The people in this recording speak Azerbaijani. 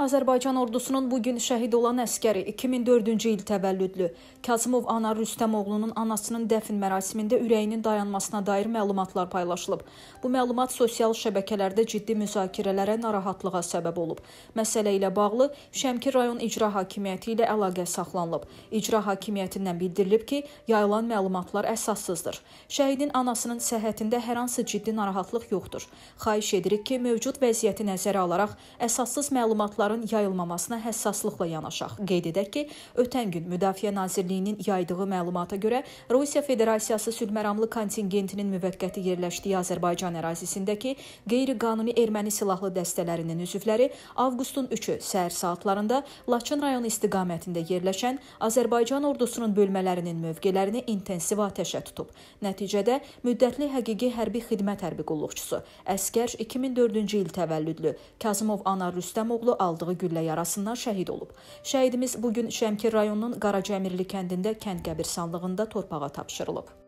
Azərbaycan ordusunun bu gün şəhid olan əskəri 2004-cü il təvəllüdlü Kasımov Anar Rüstəmoğlunun anasının dəfn mərasimində ürəyinin dayanmasına dair məlumatlar paylaşılıb. Bu məlumat sosial şəbəkələrdə ciddi müzakirələrə, narahatlığa səbəb olub. Məsələ ilə bağlı Şəmkir rayon icra hakimiyyəti ilə əlaqə saxlanılıb. İcra hakimiyyətindən bildirilib ki, yayılan məlumatlar əsassızdır. Şəhidin anasının səhhətində hər hansı ciddi narahatlıq yoxdur. Xahiş edirik ki, mövcud vəziyyəti nəzərə alaraq əsassız məlumatlar onların yayılmamasına həssaslıqla yanaşaq. Qeyd edək ki, ötən gün Müdafiə Nazirliyinin yaydığı məlumata görə Rusiya Federasiyası sülhməramlı kontingentinin müvəqqəti yerləşdiyi Azərbaycan ərazisindəki qeyri-qanuni erməni silahlı dəstələrinin üzvləri avqustun 3-ü səhər saatlarında Laçın rayonu istiqamətində yerləşən Azərbaycan ordusunun bölmələrinin mövqelərini intensiv atəşə tutub. Nəticədə müddətli həqiqi hərbi xidmət hərbi qulluqçusu, əsgər 2004-cü il təvəllüdlü Kazımov Anar Rüstəmoğlu aldı aldığı güllə yarasından şəhid olub. Şəhidimiz bu gün Şəmkir rayonunun Qaracəmirli kəndində kənd qəbirstanlığında torpağa tapşırılıb.